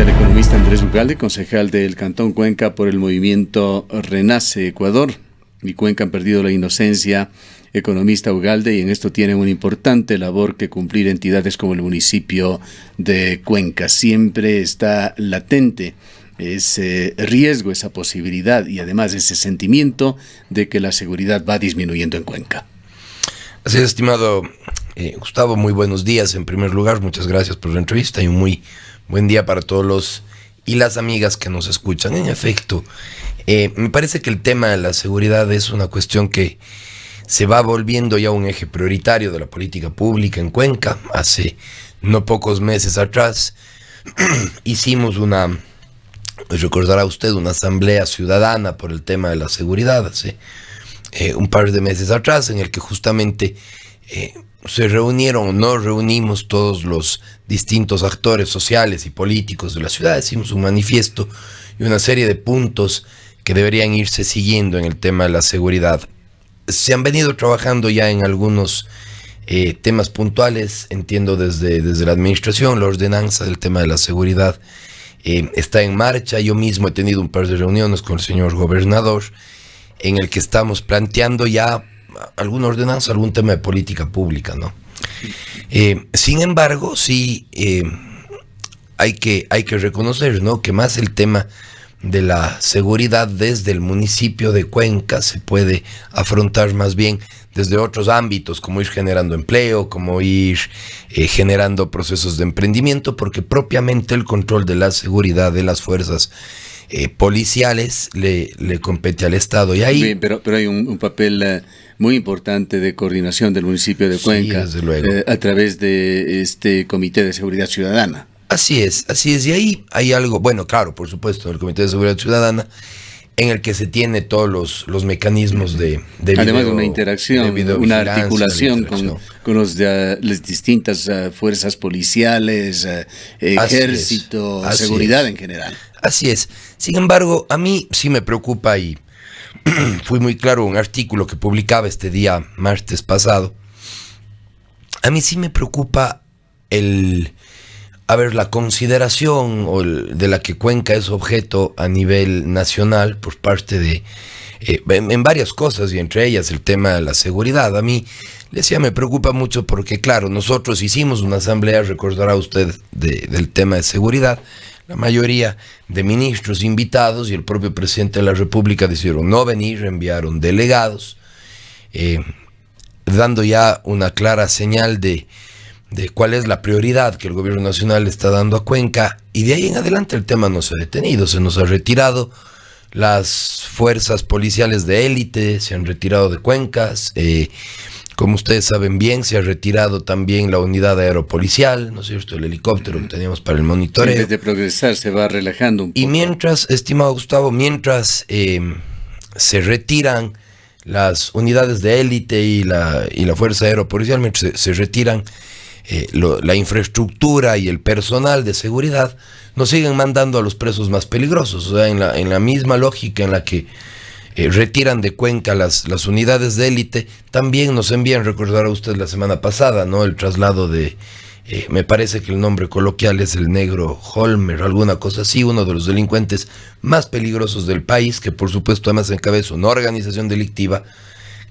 el economista Andrés Ugalde, concejal del Cantón Cuenca por el movimiento Renace Ecuador. Y Cuenca han perdido la inocencia, economista Ugalde, y en esto tiene una importante labor que cumplir entidades como el municipio de Cuenca. Siempre está latente ese riesgo, esa posibilidad y además ese sentimiento de que la seguridad va disminuyendo en Cuenca. Así es, estimado eh, Gustavo, muy buenos días. En primer lugar, muchas gracias por la entrevista y muy Buen día para todos los y las amigas que nos escuchan. En efecto, eh, me parece que el tema de la seguridad es una cuestión que se va volviendo ya un eje prioritario de la política pública en Cuenca. Hace no pocos meses atrás hicimos una, pues recordará usted, una asamblea ciudadana por el tema de la seguridad hace eh, un par de meses atrás en el que justamente eh, se reunieron, no reunimos todos los distintos actores sociales y políticos de la ciudad, hicimos un manifiesto y una serie de puntos que deberían irse siguiendo en el tema de la seguridad. Se han venido trabajando ya en algunos eh, temas puntuales, entiendo desde, desde la administración, la ordenanza del tema de la seguridad eh, está en marcha, yo mismo he tenido un par de reuniones con el señor gobernador en el que estamos planteando ya alguna ordenanza, algún tema de política pública, ¿no? Eh, sin embargo, sí eh, hay, que, hay que reconocer, ¿no? Que más el tema de la seguridad desde el municipio de Cuenca se puede afrontar más bien desde otros ámbitos, como ir generando empleo, como ir eh, generando procesos de emprendimiento, porque propiamente el control de la seguridad de las fuerzas policiales le, le, compete al Estado. Y ahí... pero, pero hay un, papel muy importante de coordinación del municipio de Cuenca eh, a través de este Comité de Seguridad Ciudadana. Así es, así es. Y ahí hay algo, bueno, claro, por supuesto, el Comité de Seguridad Ciudadana en el que se tiene todos los, los mecanismos de, Además de una interacción, una articulación Con, los las distintas ah, fuerzas policiales, ah, ejército, seguridad en general. Así es. Sin embargo, a mí sí me preocupa y fui muy claro en un artículo que publicaba este día, martes pasado. A mí sí me preocupa el, a ver, la consideración de la que Cuenca es objeto a nivel nacional por parte de, eh, en, varias cosas y entre ellas el tema de la seguridad. A mí, decía, me preocupa mucho porque, claro, nosotros hicimos una asamblea, recordará usted, del tema de seguridad la mayoría de ministros invitados y el propio presidente de la República decidieron no venir, enviaron delegados, eh, dando ya una clara señal de, de cuál es la prioridad que el gobierno nacional está dando a Cuenca y de ahí en adelante el tema no se ha detenido, se nos ha retirado. Las fuerzas policiales de élite se han retirado de Cuencas, eh, como ustedes saben bien, se ha retirado también la unidad aeropolicial, ¿no es cierto? El helicóptero que teníamos para el monitoreo. de progresar, se va relajando un poco. Y mientras, estimado Gustavo, mientras em, se retiran las unidades de élite y la, y la Fuerza Aeropolicial, mientras se, retiran eh, la infraestructura y el personal de seguridad, nos siguen mandando a los presos más peligrosos. O sea, en la, en la misma lógica en la que eh, retiran de Cuenca las, las unidades de élite. También nos envían, recordar a usted la semana pasada, ¿no? El traslado de, eh, me parece que el nombre coloquial es el negro Holmer, alguna cosa así, uno de los delincuentes más peligrosos del país, que por supuesto además encabeza una organización delictiva,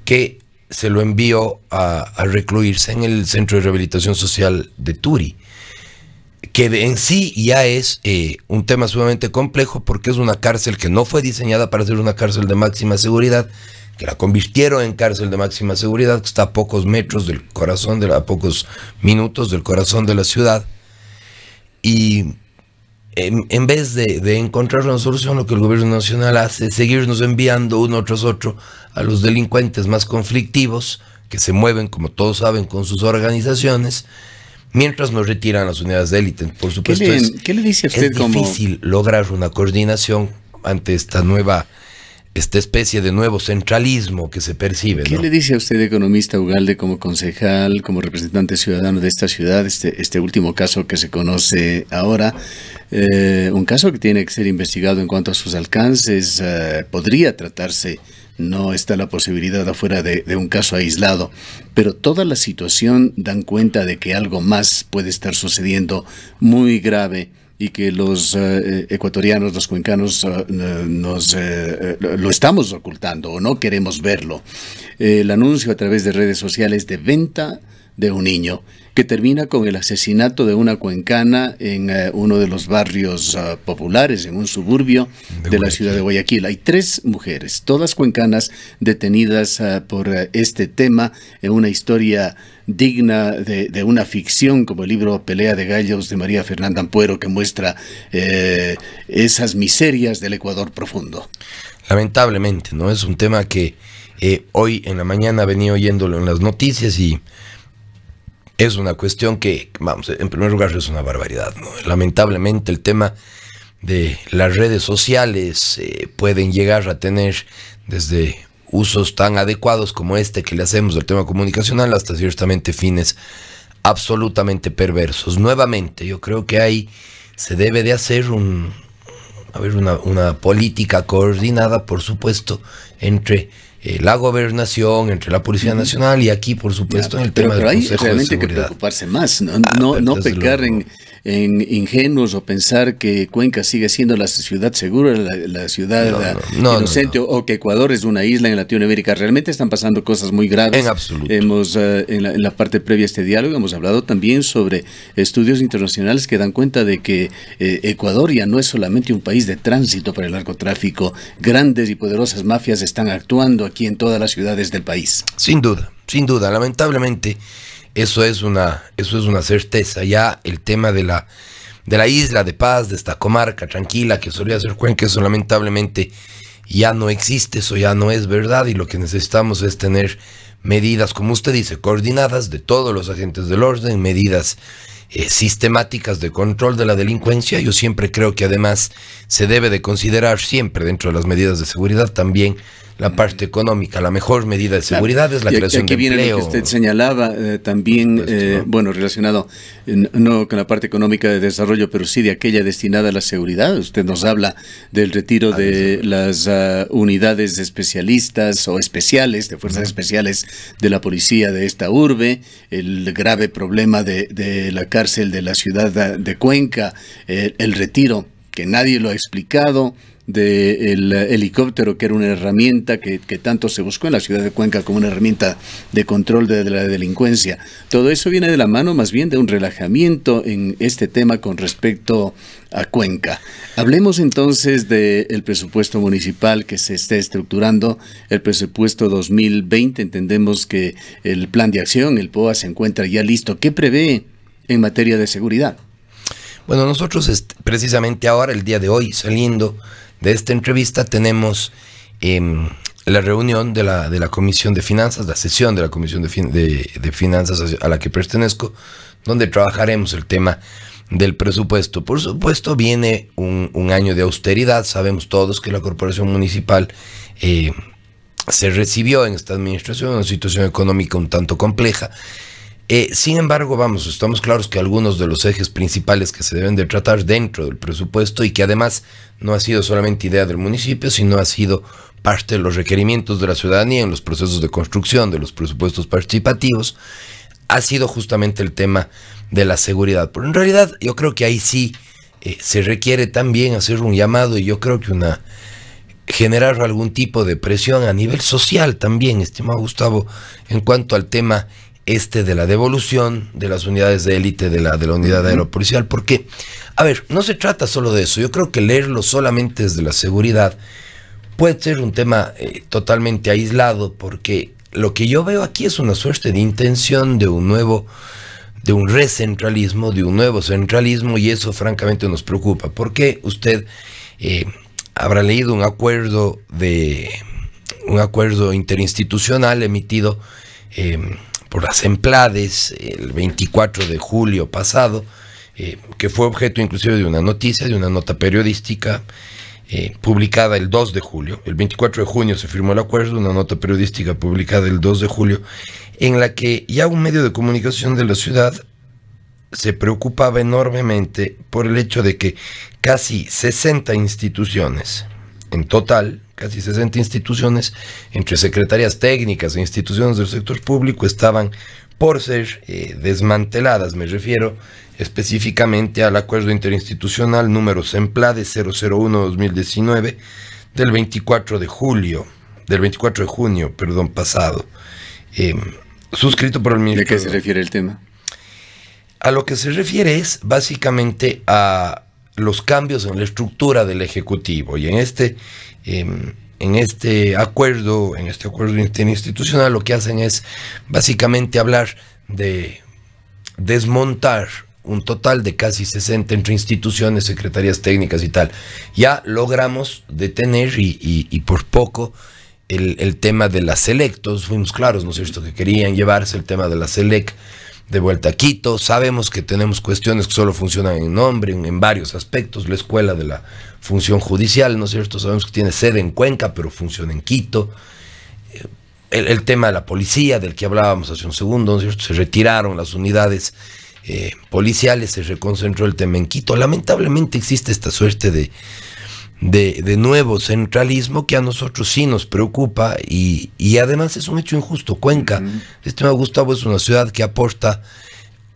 que se lo envió a, a recluirse en el Centro de Rehabilitación Social de Turi que en sí ya es eh, un tema sumamente complejo porque es una cárcel que no fue diseñada para ser una cárcel de máxima seguridad, que la convirtieron en cárcel de máxima seguridad, que está a pocos metros del corazón, de a pocos minutos del corazón de la ciudad. Y em, en, vez de, de, encontrar una solución, lo que el gobierno nacional hace es seguirnos enviando uno tras otro a los delincuentes más conflictivos, que se mueven, como todos saben, con sus organizaciones, mientras nos retiran las unidades de élite. Por supuesto, ¿Qué le, es, dice a usted es difícil lograr una coordinación ante esta nueva esta especie de nuevo centralismo que se percibe. ¿Qué le dice a usted, economista Ugalde, como concejal, como representante ciudadano de esta ciudad, este, este último caso que se conoce ahora? Eh, un caso que tiene que ser investigado en cuanto a sus alcances. Eh, podría tratarse no está la posibilidad afuera de, un caso aislado, pero toda la situación dan cuenta de que algo más puede estar sucediendo muy grave y que los eh, eh, ecuatorianos, los cuencanos, eh, nos, lo estamos ocultando o no queremos verlo. el anuncio a través de redes sociales de venta de un niño que termina con el asesinato de una cuencana en eh, uno de los barrios eh, populares, en un suburbio de, la ciudad de Guayaquil. Hay tres mujeres, todas cuencanas, detenidas eh, por este tema en una historia digna de, una ficción como el libro Pelea de Gallos de María Fernanda Ampuero que muestra esas miserias del Ecuador profundo. Lamentablemente, ¿no? Es un tema que hoy en la mañana venía oyéndolo en las noticias y es una cuestión que, vamos, en primer lugar es una barbaridad. Lamentablemente el tema de las redes sociales eh, pueden llegar a tener desde usos tan adecuados como este que le hacemos del tema comunicacional hasta ciertamente fines absolutamente perversos. Nuevamente, yo creo que ahí se debe de hacer un, a una, una política coordinada, por supuesto, entre eh, la gobernación, entre la Policía Nacional y aquí, por supuesto, el pero, tema pero hay realmente que preocuparse más, no, ah, no, pecar en, ingenuos o pensar que Cuenca sigue siendo la ciudad segura, la, ciudad no, inocente, o que Ecuador es una isla en Latinoamérica. Realmente están pasando cosas muy graves. En Hemos, eh, en, la, parte previa a este diálogo hemos hablado también sobre estudios internacionales que dan cuenta de que eh, Ecuador ya no es solamente un país de tránsito para el narcotráfico. Grandes y poderosas mafias están actuando aquí en todas las ciudades del país. Sin duda, sin duda, lamentablemente eso es una, eso es una certeza. Ya el tema de la, de la isla de paz, de esta comarca tranquila que solía ser Cuenca, eso lamentablemente ya no existe, eso ya no es verdad y lo que necesitamos es tener medidas, como usted dice, coordinadas de todos los agentes del orden, medidas eh, sistemáticas de control de la delincuencia. Yo siempre creo que además se debe de considerar siempre dentro de las medidas de seguridad también la parte económica. La mejor medida de seguridad es la y creación aquí de viene que usted señalaba eh, también, eh, bueno, relacionado no con la parte económica de desarrollo, pero sí de aquella destinada a la seguridad. Usted nos habla del retiro ah, de las ah, unidades especialistas o especiales, de fuerzas especiales de la policía de esta urbe, el grave problema de, de la cárcel de la ciudad de Cuenca, eh, el retiro que nadie lo ha explicado, del helicóptero, que era una herramienta que, tanto se buscó en la ciudad de Cuenca como una herramienta de control de, la delincuencia. Todo eso viene de la mano más bien de un relajamiento en este tema con respecto a Cuenca. Hablemos entonces del presupuesto municipal que se está estructurando, el presupuesto 2020. Entendemos que el plan de acción, el POA, se encuentra ya listo. ¿Qué prevé en materia de seguridad? Bueno, nosotros este, precisamente ahora, el día de hoy, saliendo de esta entrevista tenemos em, la reunión de la, de la Comisión de Finanzas, la sesión de la Comisión de, de, Finanzas a la que pertenezco, donde trabajaremos el tema del presupuesto. Por supuesto, viene un, año de austeridad. Sabemos todos que la corporación municipal eh, se recibió en esta administración en una situación económica un tanto compleja. Eh, sin embargo, vamos, estamos claros que algunos de los ejes principales que se deben de tratar dentro del presupuesto y que además no ha sido solamente idea del municipio, sino ha sido parte de los requerimientos de la ciudadanía en los procesos de construcción de los presupuestos participativos, ha sido justamente el tema de la seguridad. Pero en realidad yo creo que ahí sí eh, se requiere también hacer un llamado y yo creo que una generar algún tipo de presión a nivel social también, estimado Gustavo, en cuanto al tema este de la devolución de las unidades de élite de la, de la unidad aeropolicial, porque, a ver, no se trata solo de eso, yo creo que leerlo solamente desde la seguridad puede ser un tema eh, totalmente aislado, porque lo que yo veo aquí es una suerte de intención de un nuevo, de un recentralismo, de un nuevo centralismo, y eso francamente nos preocupa, porque usted eh, habrá leído un acuerdo de un acuerdo interinstitucional emitido eh, por las Emplades el 24 de julio pasado, eh, que fue objeto inclusive de una noticia, de una nota periodística eh, publicada el 2 de julio. El 24 de junio se firmó el acuerdo, una nota periodística publicada el 2 de julio, en la que ya un medio de comunicación de la ciudad se preocupaba enormemente por el hecho de que casi 60 instituciones en total casi 60 instituciones, entre secretarías técnicas e instituciones del sector público, estaban por ser eh, desmanteladas. Me refiero específicamente al acuerdo interinstitucional número SEMPLA de 001-2019 del 24 de julio, del 24 de junio, perdón, pasado, em, suscrito por el ministro. ¿De qué se refiere el tema? A lo que se refiere es básicamente a los cambios en la estructura del Ejecutivo. Y en este, em, en este acuerdo, en este acuerdo interinstitucional, lo que hacen es básicamente hablar de desmontar un total de casi 60 entre instituciones, secretarías técnicas y tal. Ya logramos detener y, por poco el, tema de las electos, fuimos claros, ¿no es cierto?, que querían llevarse el tema de la SELEC de vuelta a Quito. Sabemos que tenemos cuestiones que solo funcionan en nombre, en, varios aspectos. La escuela de la función judicial, ¿no es cierto? Sabemos que tiene sede en Cuenca, pero funciona en Quito. Eh, el, tema de la policía, del que hablábamos hace un segundo, ¿no es cierto? Se retiraron las unidades eh, policiales, se reconcentró el tema en Quito. Lamentablemente existe esta suerte de de, nuevo centralismo que a nosotros sí nos preocupa y, y además es un hecho injusto. Cuenca, este Gustavo, es una ciudad que aporta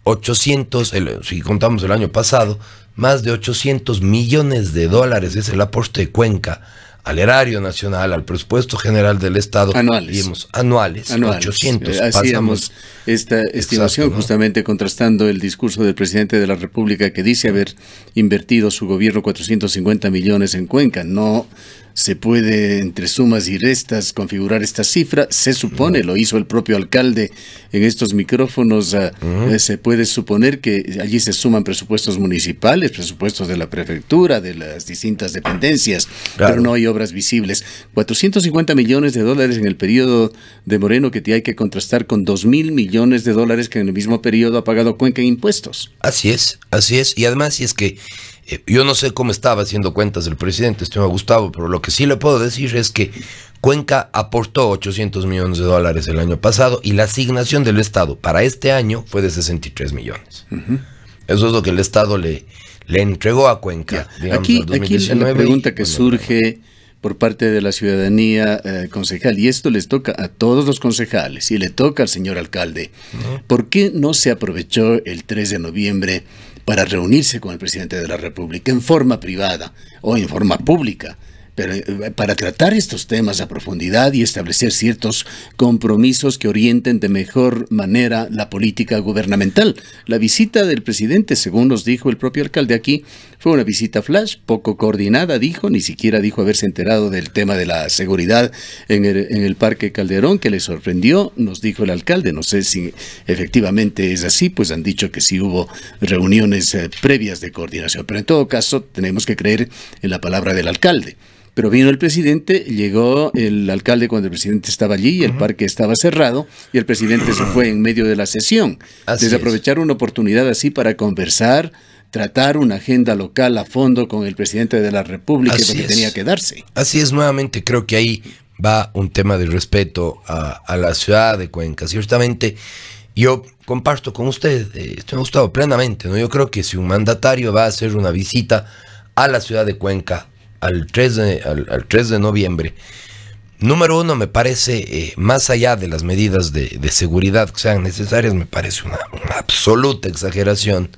800, si contamos el año pasado, más de 800 millones de dólares es el aporte de Cuenca al erario nacional, al presupuesto general del Estado. Anuales. anuales, 800. Hacíamos eh, esta estimación justamente contrastando el discurso del presidente de la República que dice haber invertido su gobierno 450 millones en Cuenca. No, se puede entre sumas y restas configurar esta cifra. Se supone, lo hizo el propio alcalde en estos micrófonos, ah, eh, se puede suponer que allí se suman presupuestos municipales, presupuestos de la prefectura, de las distintas dependencias, pero no hay obras visibles. 450 millones de dólares en el periodo de Moreno que te hay que contrastar con 2 mil millones de dólares que en el mismo periodo ha pagado Cuenca en impuestos. Así es, así es. Y además, si es que eh, yo no sé cómo estaba haciendo cuentas el presidente, estimado Gustavo, pero lo que sí le puedo decir es que Cuenca aportó 800 millones de dólares el año pasado y la asignación del Estado para este año fue de 63 millones. Eso es lo que el Estado le, le entregó a Cuenca. aquí, aquí, la pregunta que surge por parte de la ciudadanía eh, concejal, y esto les toca a todos los concejales y le toca al señor alcalde, ¿por qué no se aprovechó el 3 de noviembre? para reunirse con el presidente de la República en forma privada o en forma pública eh, para tratar estos temas a profundidad y establecer ciertos compromisos que orienten de mejor manera la política gubernamental. La visita del presidente, según nos dijo el propio alcalde aquí, fue una visita flash, poco coordinada, dijo, ni siquiera dijo haberse enterado del tema de la seguridad en el, Parque Calderón, que le sorprendió, nos dijo el alcalde. No sé si efectivamente es así, pues han dicho que sí hubo reuniones eh, previas de coordinación, pero en todo caso tenemos que creer en la palabra del alcalde. Pero vino el presidente, llegó el alcalde cuando el presidente estaba allí, y el parque estaba cerrado y el presidente se fue en medio de la sesión. Así Desaprovechar una oportunidad así para conversar, tratar una agenda local a fondo con el presidente de la República porque tenía que darse. Así es, nuevamente creo que ahí va un tema de respeto a, la ciudad de Cuenca. Ciertamente, yo comparto con usted, me eh, ha gustado plenamente, ¿no? Yo creo que si un mandatario va a hacer una visita a la ciudad de Cuenca, al 3 de, al, de noviembre. Número uno, me parece, eh, más allá de las medidas de, seguridad que sean necesarias, me parece una, absoluta exageración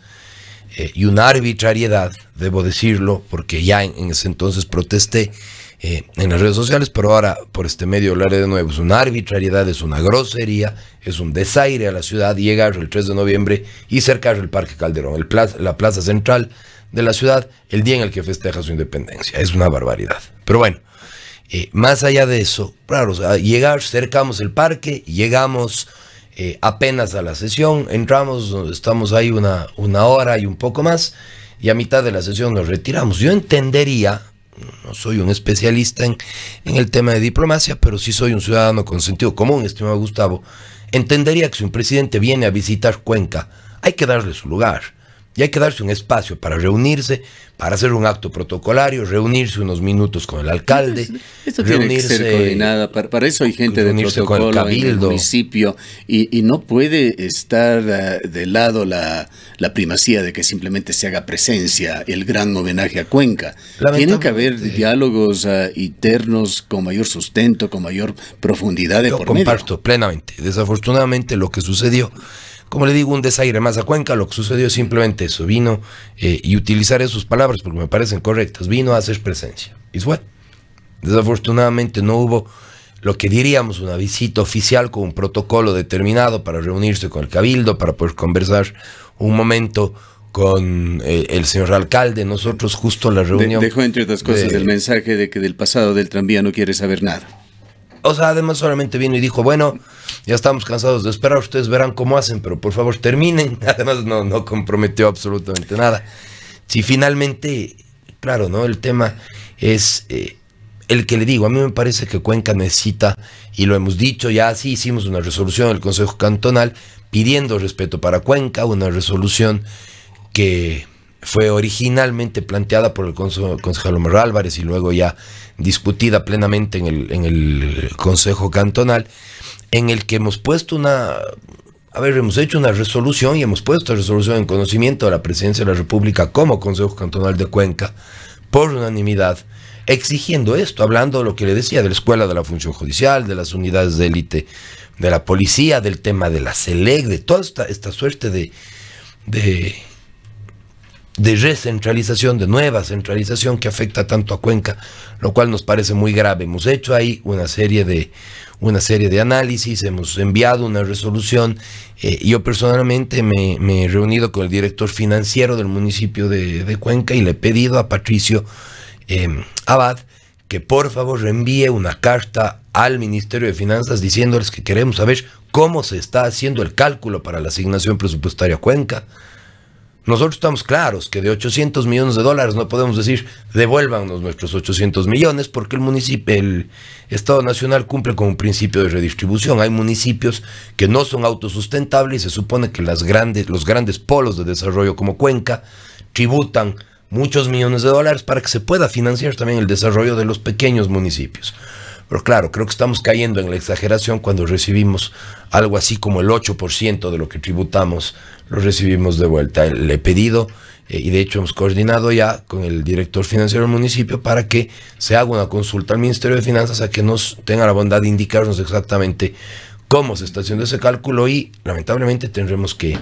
eh, y una arbitrariedad, debo decirlo, porque ya en, ese entonces protesté eh, en las redes sociales, pero ahora por este medio hablaré de nuevo. Es una arbitrariedad, es una grosería, es un desaire a la ciudad llegar el 3 de noviembre y cercar el Parque Calderón, el la Plaza Central de la ciudad el día en el que festeja su independencia. Es una barbaridad. Pero bueno, eh, más allá de eso, claro, llegar, cercamos el parque, llegamos eh, apenas a la sesión, entramos, estamos ahí una, una hora y un poco más, y a mitad de la sesión nos retiramos. Yo entendería, no soy un especialista en, en, el tema de diplomacia, pero sí soy un ciudadano con sentido común, estimado Gustavo, entendería que si un presidente viene a visitar Cuenca, hay que darle su lugar. Y hay que darse un espacio para reunirse, para hacer un acto protocolario, reunirse unos minutos con el alcalde. Esto tiene que ser coordinada. Para, eso hay gente de protocolo con en el municipio y, no puede estar eh, de lado la, primacía de que simplemente se haga presencia el gran homenaje a Cuenca. tiene que haber diálogos uh, internos con mayor sustento, con mayor profundidad de Yo comparto plenamente. Desafortunadamente lo que sucedió como le digo, un desaire más a Cuenca. Lo que sucedió es simplemente eso. Vino, eh, y utilizaré sus palabras porque me parecen correctas, vino a hacer presencia. Y fue. Desafortunadamente no hubo lo que diríamos una visita oficial con un protocolo determinado para reunirse con el cabildo, para poder conversar un momento con eh, el señor alcalde. Nosotros justo la reunión... dejó entre otras cosas el mensaje de que del pasado del tranvía no quiere saber nada. O sea, además solamente vino y dijo, bueno, ya estamos cansados de esperar, ustedes verán cómo hacen, pero por favor terminen. Además no, no comprometió absolutamente nada. Si finalmente, claro, ¿no? El tema es eh, el que le digo, a mí me parece que Cuenca necesita, y lo hemos dicho, ya sí hicimos una resolución del Consejo Cantonal pidiendo respeto para Cuenca, una resolución que fue originalmente planteada por el concejal Omar Álvarez y luego ya discutida plenamente en el, en el Consejo Cantonal, en el que hemos puesto una, a ver, hemos hecho una resolución y hemos puesto la resolución en conocimiento de la Presidencia de la República como Consejo Cantonal de Cuenca, por unanimidad, exigiendo esto, hablando de lo que le decía, de la escuela de la función judicial, de las unidades de élite, de la policía, del tema de la SELEC, de toda esta, esta suerte de, de de recentralización, de nueva centralización que afecta tanto a Cuenca, lo cual nos parece muy grave. Hemos hecho ahí una serie de, una serie de análisis, hemos enviado una resolución. Eh, yo personalmente me, he reunido con el director financiero del municipio de, Cuenca y le he pedido a Patricio em, Abad que por favor reenvíe una carta al Ministerio de Finanzas diciéndoles que queremos saber cómo se está haciendo el cálculo para la asignación presupuestaria a Cuenca nosotros estamos claros que de 800 millones de dólares no podemos decir devuélvanos nuestros 800 millones porque el municipio, el Estado Nacional cumple con un principio de redistribución. Hay municipios que no son autosustentables y se supone que las grandes, los grandes polos de desarrollo como Cuenca tributan muchos millones de dólares para que se pueda financiar también el desarrollo de los pequeños municipios. Pero claro, creo que estamos cayendo en la exageración cuando recibimos algo así como el 8% de lo que tributamos, lo recibimos de vuelta. Le he pedido, eh, y de hecho hemos coordinado ya con el director financiero del municipio para que se haga una consulta al Ministerio de Finanzas a que nos tenga la bondad de indicarnos exactamente cómo se está haciendo ese cálculo y lamentablemente tendremos que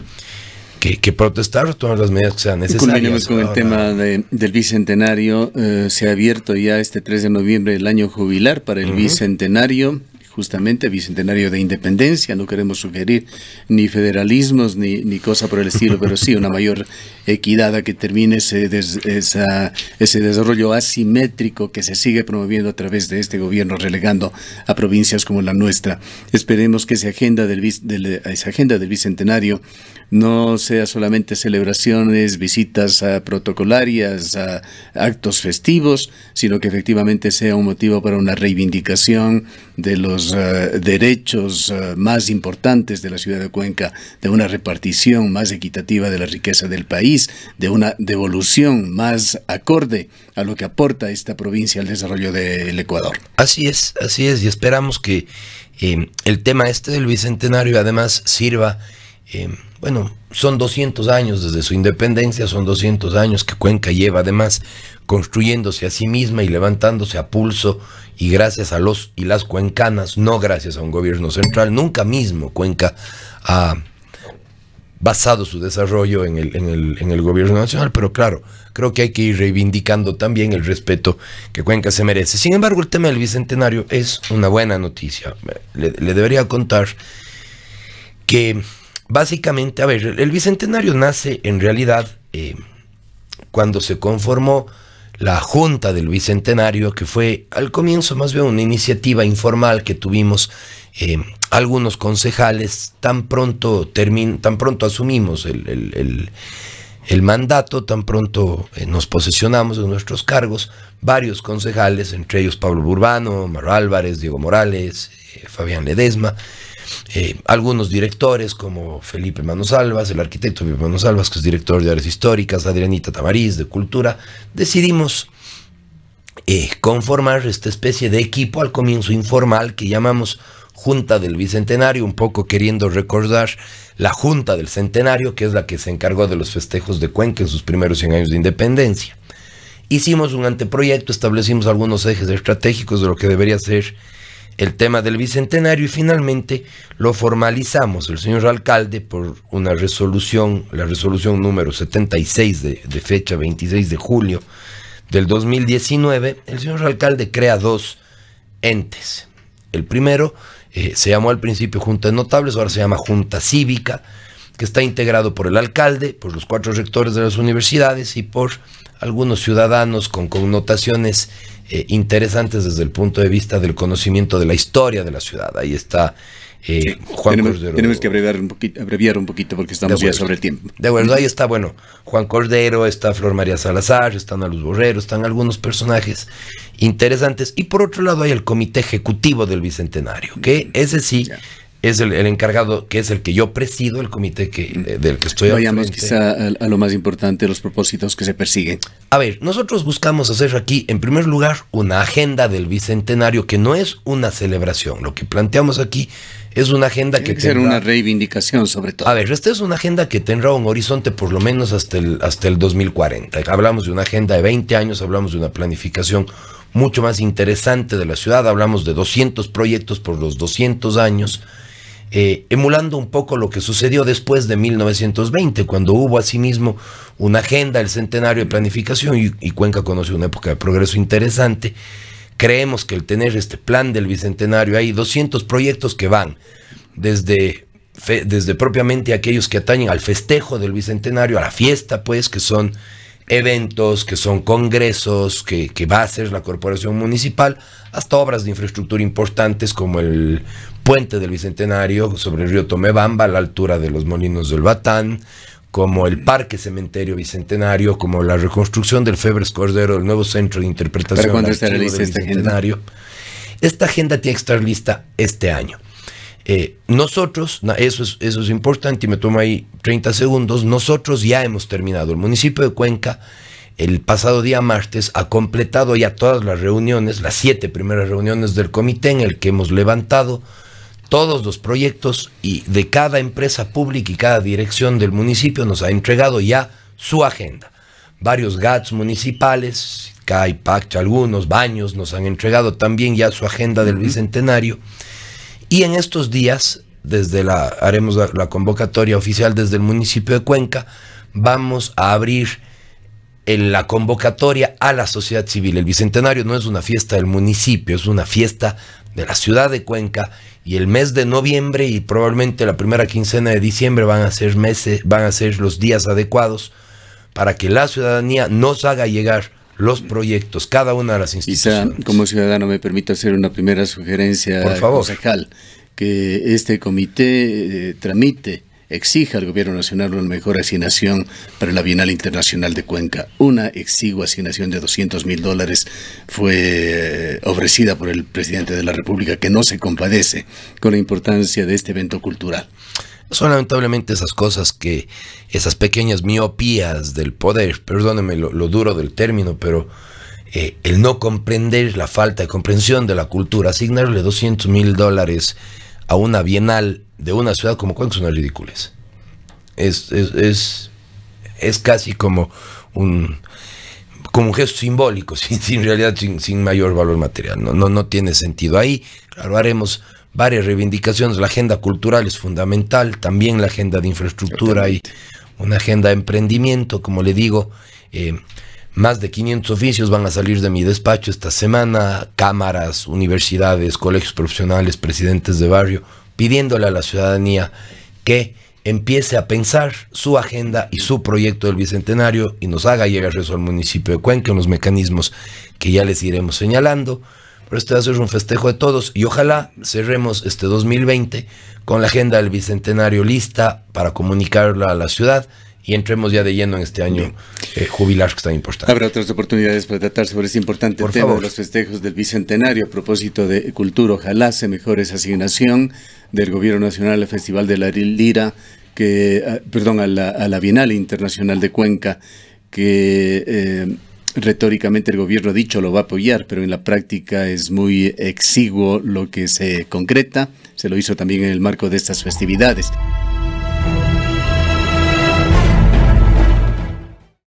que, que, protestar, todas las medidas que sean necesarias. con el tema del bicentenario. Eh, se ha abierto ya este 3 de noviembre el año jubilar para el bicentenario justamente bicentenario de independencia. No queremos sugerir ni federalismos ni, ni cosa por el estilo, pero sí una mayor equidad a que termine ese, ese desarrollo asimétrico que se sigue promoviendo a través de este gobierno, relegando a provincias como la nuestra. Esperemos que esa agenda del, esa agenda del bicentenario no sea solamente celebraciones, visitas protocolarias, actos festivos, sino que efectivamente sea un motivo para una reivindicación de los eh, derechos eh, más importantes de la ciudad de Cuenca, de una repartición más equitativa de la riqueza del país, de una devolución más acorde a lo que aporta esta provincia al desarrollo del Ecuador. Así es, así es, y esperamos que eh, el tema este del Bicentenario además sirva eh, bueno, son 200 años desde su independencia, son 200 años que Cuenca lleva además construyéndose a sí misma y levantándose a pulso y gracias a los y las cuencanas, no gracias a un gobierno central, nunca mismo Cuenca ha basado su desarrollo en el, gobierno nacional, pero claro, creo que hay que ir reivindicando también el respeto que Cuenca se merece. Sin embargo, el tema del Bicentenario es una buena noticia. le debería contar que básicamente, a ver, el Bicentenario nace en realidad eh, cuando se conformó la Junta del Bicentenario, que fue al comienzo más bien una iniciativa informal que tuvimos eh, algunos concejales, tan pronto, tan pronto asumimos el, mandato, tan pronto eh, nos posesionamos en nuestros cargos, varios concejales, entre ellos Pablo Burbano, Maro Álvarez, Diego Morales, Fabián Ledesma, eh, algunos directores como Felipe Manosalvas, el arquitecto Felipe Manosalvas, que es director de áreas históricas, Adrianita Tamariz, de Cultura, decidimos eh, conformar esta especie de equipo al comienzo informal que llamamos Junta del Bicentenario, un poco queriendo recordar la Junta del Centenario, que es la que se encargó de los festejos de Cuenca en sus primeros 100 años de independencia. Hicimos un anteproyecto, establecimos algunos ejes estratégicos de lo que debería ser el tema del Bicentenario y finalmente lo formalizamos. El señor alcalde, por una resolución, la resolución número 76 de, de fecha 26 de julio del 2019, el señor alcalde crea dos entes. El primero eh, se llamó al principio Junta de Notables, ahora se llama Junta Cívica que está integrado por el alcalde, por los cuatro rectores de las universidades y por algunos ciudadanos con connotaciones eh, interesantes desde el punto de vista del conocimiento de la historia de la ciudad. Ahí está eh, Juan Cordero. Tenemos que abreviar un, poquito, porque estamos ya sobre el tiempo. De acuerdo, ahí está, bueno, Juan Cordero, está Flor María Salazar, están a Luz Borrero, están algunos personajes interesantes. Y por otro lado hay el Comité Ejecutivo del Bicentenario, que mm, ese sí es el, encargado, que es el que yo presido, el comité que, del que estoy Vayamos quizá a, lo más importante, los propósitos que se persiguen. A ver, nosotros buscamos hacer aquí, en primer lugar, una agenda del Bicentenario que no es una celebración. Lo que planteamos aquí es una agenda Tiene que, tendrá, ser una reivindicación sobre todo. A ver, esta es una agenda que tendrá un horizonte por lo menos hasta el, hasta el 2040. Hablamos de una agenda de 20 años, hablamos de una planificación mucho más interesante de la ciudad, hablamos de 200 proyectos por los 200 años eh, emulando un poco lo que sucedió después de 1920, cuando hubo asimismo una agenda, el centenario de planificación, y, Cuenca conoció una época de progreso interesante. Creemos que el tener este plan del bicentenario, hay 200 proyectos que van desde desde propiamente aquellos que atañen al festejo del bicentenario, a la fiesta, pues, que son eventos, que son congresos, que, que va a hacer la corporación municipal, hasta obras de infraestructura importantes como el puente del Bicentenario sobre el río Tomebamba, a la altura de los molinos del Batán, como el Parque Cementerio Bicentenario, como la reconstrucción del Febres Cordero, el nuevo centro de interpretación del Bicentenario. Esta agenda tiene que estar lista este año. Eh, nosotros, eso es, eso es importante y me tomo ahí 30 segundos, nosotros ya hemos terminado. El municipio de Cuenca el pasado día martes ha completado ya todas las reuniones, las siete primeras reuniones del comité en el que hemos levantado todos los proyectos y de cada empresa pública y cada dirección del municipio nos ha entregado ya su agenda. Varios GATS municipales, CAI, algunos baños nos han entregado también ya su agenda del bicentenario. Y en estos días, desde la, haremos la, la convocatoria oficial desde el municipio de Cuenca, vamos a abrir en la convocatoria a la sociedad civil. El Bicentenario no es una fiesta del municipio, es una fiesta de la ciudad de Cuenca y el mes de noviembre y probablemente la primera quincena de diciembre van a ser meses, van a ser los días adecuados para que la ciudadanía nos haga llegar los proyectos, cada una de las instituciones. Quizá como ciudadano me permita hacer una primera sugerencia, Por concejal, que este comité eh, tramite exija al Gobierno Nacional una mejor asignación para la Bienal Internacional de Cuenca. Una exigua asignación de 200 mil dólares fue eh, ofrecida por el presidente de la República, que no se compadece con la importancia de este evento cultural. Son lamentablemente esas cosas que, esas pequeñas miopías del poder, perdóneme lo, duro del término, pero eh, el no comprender, la falta de comprensión de la cultura, asignarle 200 mil dólares a una bienal de una ciudad como cuánto son Es, es, es, es, casi como un, como un gesto simbólico, sin, realidad, sin, mayor valor material. No, no, no tiene sentido. Ahí, claro, haremos varias reivindicaciones. La agenda cultural es fundamental, también la agenda de infraestructura y una agenda de emprendimiento, como le digo. Eh, más de 500 oficios van a salir de mi despacho esta semana, cámaras, universidades, colegios profesionales, presidentes de barrio, pidiéndole a la ciudadanía que empiece a pensar su agenda y su proyecto del Bicentenario y nos haga llegar eso al municipio de Cuenca en los mecanismos que ya les iremos señalando. Pero este va a ser un festejo de todos y ojalá cerremos este 2020 con la agenda del Bicentenario lista para comunicarla a la ciudad y entremos ya de lleno en este año eh, jubilar que está importante. Habrá otras oportunidades para tratar sobre este importante tema de los festejos del Bicentenario a propósito de cultura. Ojalá se mejore esa asignación del Gobierno Nacional al Festival de la Lira, que, ah, perdón, a la, Bienal Internacional de Cuenca, que... Eh, retóricamente el gobierno ha dicho lo va a apoyar, pero en la práctica es muy exiguo lo que se concreta. Se lo hizo también en el marco de estas festividades.